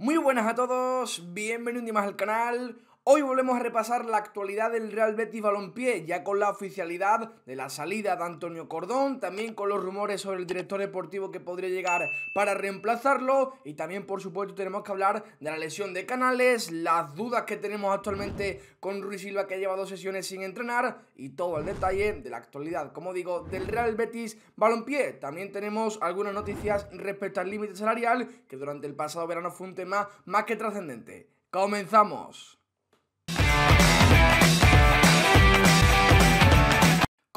Muy buenas a todos, bienvenidos más al canal. Hoy volvemos a repasar la actualidad del Real Betis Balompié, ya con la oficialidad de la salida de Antonio Cordón, también con los rumores sobre el director deportivo que podría llegar para reemplazarlo y también por supuesto tenemos que hablar de la lesión de Canales, las dudas que tenemos actualmente con Ruiz Silva que llevado dos sesiones sin entrenar y todo el detalle de la actualidad, como digo, del Real Betis Balompié. También tenemos algunas noticias respecto al límite salarial que durante el pasado verano fue un tema más que trascendente. ¡Comenzamos!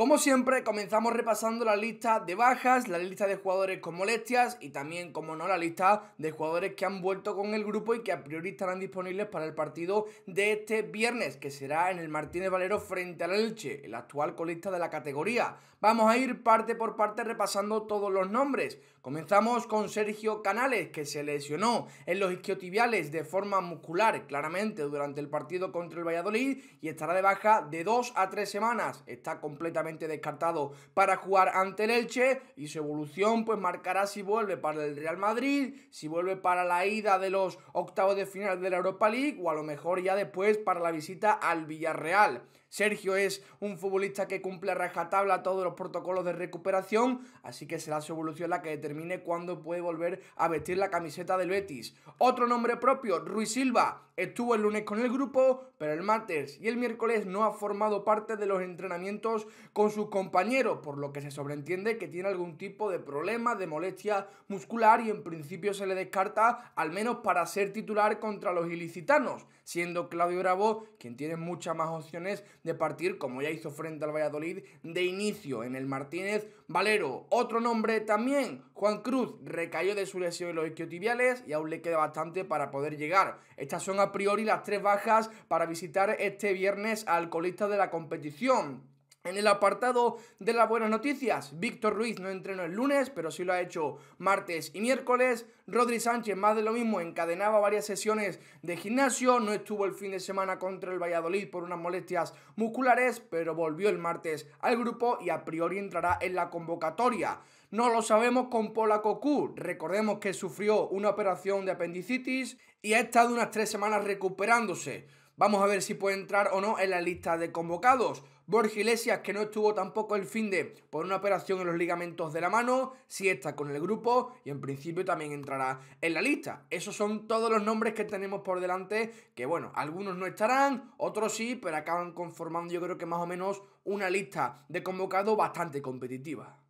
Como siempre, comenzamos repasando la lista de bajas, la lista de jugadores con molestias y también, como no, la lista de jugadores que han vuelto con el grupo y que a priori estarán disponibles para el partido de este viernes, que será en el Martínez Valero frente al Elche, el actual colista de la categoría. Vamos a ir parte por parte repasando todos los nombres. Comenzamos con Sergio Canales, que se lesionó en los isquiotibiales de forma muscular, claramente, durante el partido contra el Valladolid y estará de baja de 2 a tres semanas. Está completamente descartado para jugar ante el Elche y su evolución pues marcará si vuelve para el Real Madrid, si vuelve para la ida de los octavos de final de la Europa League o a lo mejor ya después para la visita al Villarreal. Sergio es un futbolista que cumple a rajatabla todos los protocolos de recuperación, así que será su evolución la que determine cuándo puede volver a vestir la camiseta del Betis. Otro nombre propio, Ruiz Silva, estuvo el lunes con el grupo, pero el martes y el miércoles no ha formado parte de los entrenamientos con sus compañeros, por lo que se sobreentiende que tiene algún tipo de problema, de molestia muscular y en principio se le descarta al menos para ser titular contra los ilicitanos, siendo Claudio Bravo quien tiene muchas más opciones de partir, como ya hizo frente al Valladolid, de inicio en el Martínez Valero. Otro nombre también, Juan Cruz, recayó de su lesión en los isquiotibiales y aún le queda bastante para poder llegar. Estas son a priori las tres bajas para visitar este viernes al colista de la competición. En el apartado de las buenas noticias, Víctor Ruiz no entrenó el lunes, pero sí lo ha hecho martes y miércoles. Rodri Sánchez, más de lo mismo, encadenaba varias sesiones de gimnasio. No estuvo el fin de semana contra el Valladolid por unas molestias musculares, pero volvió el martes al grupo y a priori entrará en la convocatoria. No lo sabemos con Pola Cocu. Recordemos que sufrió una operación de apendicitis y ha estado unas tres semanas recuperándose. Vamos a ver si puede entrar o no en la lista de convocados. Borja Iglesias, que no estuvo tampoco el fin de por una operación en los ligamentos de la mano, sí está con el grupo y en principio también entrará en la lista. Esos son todos los nombres que tenemos por delante, que bueno, algunos no estarán, otros sí, pero acaban conformando yo creo que más o menos una lista de convocados bastante competitiva.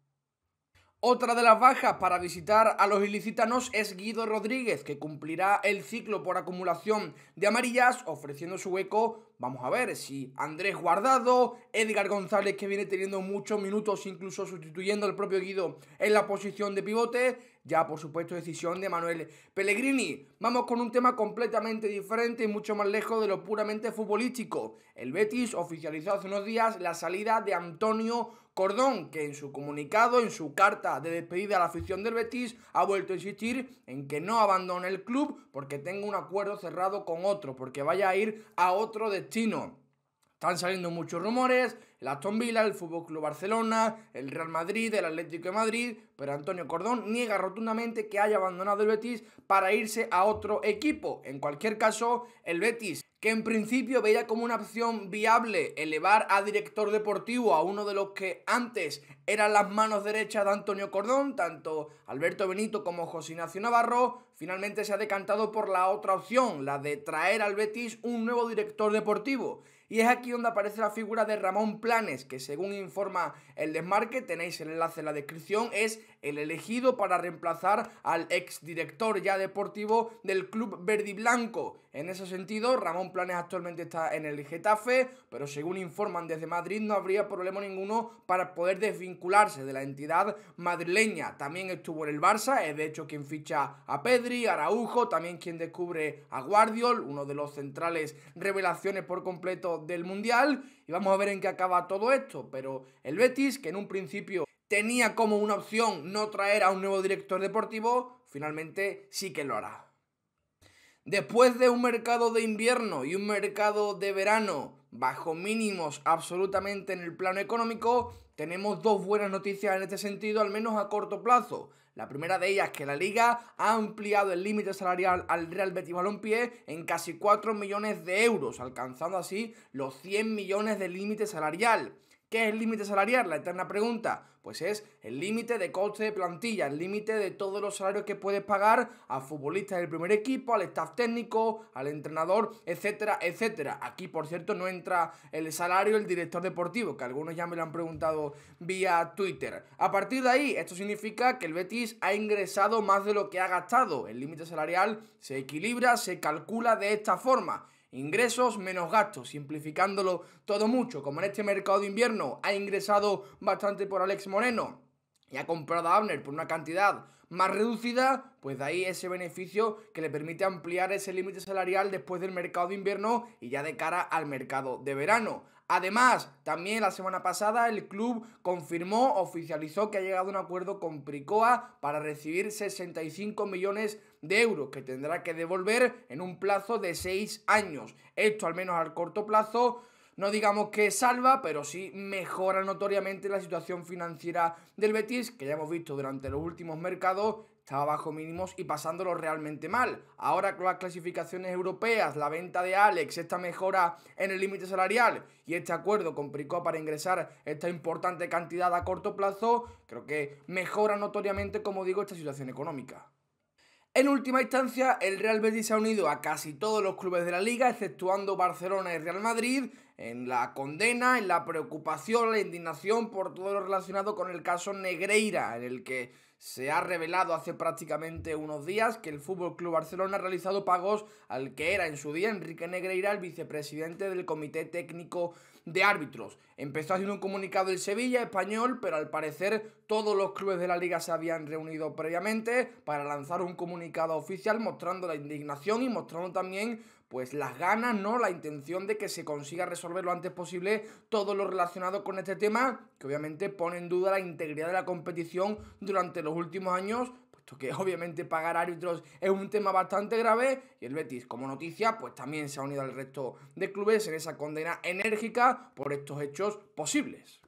Otra de las bajas para visitar a los ilicitanos es Guido Rodríguez, que cumplirá el ciclo por acumulación de amarillas, ofreciendo su hueco. Vamos a ver si Andrés Guardado, Edgar González, que viene teniendo muchos minutos, incluso sustituyendo al propio Guido en la posición de pivote, ya por supuesto decisión de Manuel Pellegrini. Vamos con un tema completamente diferente y mucho más lejos de lo puramente futbolístico. El Betis oficializó hace unos días la salida de Antonio Cordón, que en su comunicado, en su carta de despedida a la afición del Betis, ha vuelto a insistir en que no abandone el club porque tenga un acuerdo cerrado con otro, porque vaya a ir a otro destino. Están saliendo muchos rumores, el Aston Villa, el Fútbol Club Barcelona, el Real Madrid, el Atlético de Madrid, pero Antonio Cordón niega rotundamente que haya abandonado el Betis para irse a otro equipo. En cualquier caso, el Betis que en principio veía como una opción viable elevar a director deportivo a uno de los que antes eran las manos derechas de Antonio Cordón, tanto Alberto Benito como José Ignacio Navarro, finalmente se ha decantado por la otra opción, la de traer al Betis un nuevo director deportivo. Y es aquí donde aparece la figura de Ramón Pla que según informa el desmarque, tenéis el enlace en la descripción, es el elegido para reemplazar al exdirector ya deportivo del club verdiblanco. En ese sentido, Ramón Planes actualmente está en el Getafe, pero según informan desde Madrid no habría problema ninguno para poder desvincularse de la entidad madrileña. También estuvo en el Barça, es de hecho quien ficha a Pedri, Araujo, también quien descubre a Guardiol, uno de los centrales revelaciones por completo del Mundial. Y vamos a ver en qué acaba todo esto, pero el Betis, que en un principio tenía como una opción no traer a un nuevo director deportivo, finalmente sí que lo hará. Después de un mercado de invierno y un mercado de verano bajo mínimos absolutamente en el plano económico, tenemos dos buenas noticias en este sentido, al menos a corto plazo. La primera de ellas es que la liga ha ampliado el límite salarial al Real Betis Balompié en casi 4 millones de euros, alcanzando así los 100 millones de límite salarial. ¿Qué es el límite salarial? La eterna pregunta. Pues es el límite de coste de plantilla, el límite de todos los salarios que puedes pagar a futbolistas del primer equipo, al staff técnico, al entrenador, etcétera, etcétera. Aquí, por cierto, no entra el salario del director deportivo, que algunos ya me lo han preguntado vía Twitter. A partir de ahí, esto significa que el Betis ha ingresado más de lo que ha gastado. El límite salarial se equilibra, se calcula de esta forma. Ingresos menos gastos, simplificándolo todo mucho, como en este mercado de invierno ha ingresado bastante por Alex Moreno y ha comprado a Abner por una cantidad más reducida, pues de ahí ese beneficio que le permite ampliar ese límite salarial después del mercado de invierno y ya de cara al mercado de verano. Además, también la semana pasada el club confirmó, oficializó que ha llegado a un acuerdo con Pricoa para recibir 65 millones de euros que tendrá que devolver en un plazo de 6 años. Esto al menos al corto plazo no digamos que salva, pero sí mejora notoriamente la situación financiera del Betis, que ya hemos visto durante los últimos mercados, estaba bajo mínimos y pasándolo realmente mal. Ahora con las clasificaciones europeas, la venta de Alex, esta mejora en el límite salarial y este acuerdo con Pricó para ingresar esta importante cantidad a corto plazo, creo que mejora notoriamente, como digo, esta situación económica. En última instancia, el Real Betis se ha unido a casi todos los clubes de la liga, exceptuando Barcelona y Real Madrid, en la condena, en la preocupación, la indignación por todo lo relacionado con el caso Negreira, en el que se ha revelado hace prácticamente unos días que el Fútbol Club Barcelona ha realizado pagos al que era en su día Enrique Negreira, el vicepresidente del Comité Técnico de Árbitros. Empezó haciendo un comunicado el Sevilla español, pero al parecer todos los clubes de la liga se habían reunido previamente para lanzar un comunicado oficial mostrando la indignación y mostrando también pues las ganas, ¿no? La intención de que se consiga resolver resolver lo antes posible todo lo relacionado con este tema, que obviamente pone en duda la integridad de la competición durante los últimos años, puesto que obviamente pagar árbitros es un tema bastante grave y el Betis como noticia pues también se ha unido al resto de clubes en esa condena enérgica por estos hechos posibles.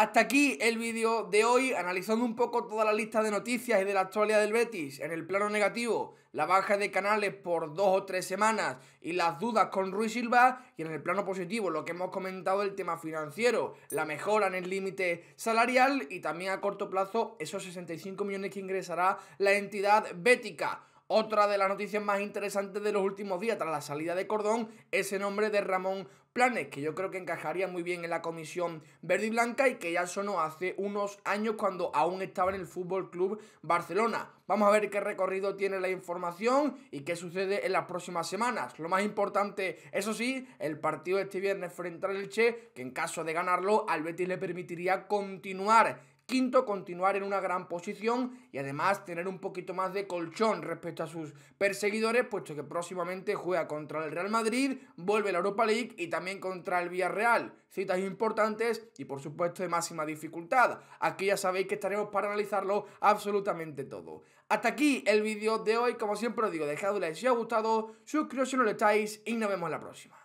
Hasta aquí el vídeo de hoy, analizando un poco toda la lista de noticias y de la actualidad del Betis. En el plano negativo, la baja de Canales por dos o tres semanas y las dudas con Ruiz Silva. Y en el plano positivo, lo que hemos comentado, el tema financiero, la mejora en el límite salarial y también a corto plazo esos 65 millones que ingresará la entidad bética. Otra de las noticias más interesantes de los últimos días tras la salida de Cordón es el nombre de Ramón Planes, que yo creo que encajaría muy bien en la comisión verde y blanca y que ya sonó hace unos años cuando aún estaba en el Fútbol Club Barcelona. Vamos a ver qué recorrido tiene la información y qué sucede en las próximas semanas. Lo más importante, eso sí, el partido de este viernes frente al Elche, que en caso de ganarlo al Betis le permitiría continuar Quinto, continuar en una gran posición y además tener un poquito más de colchón respecto a sus perseguidores, puesto que próximamente juega contra el Real Madrid, vuelve a la Europa League y también contra el Villarreal. Citas importantes y por supuesto de máxima dificultad. Aquí ya sabéis que estaremos para analizarlo absolutamente todo. Hasta aquí el vídeo de hoy, como siempre os digo, dejad un like si os ha gustado, suscribiros si no lo estáis y nos vemos en la próxima.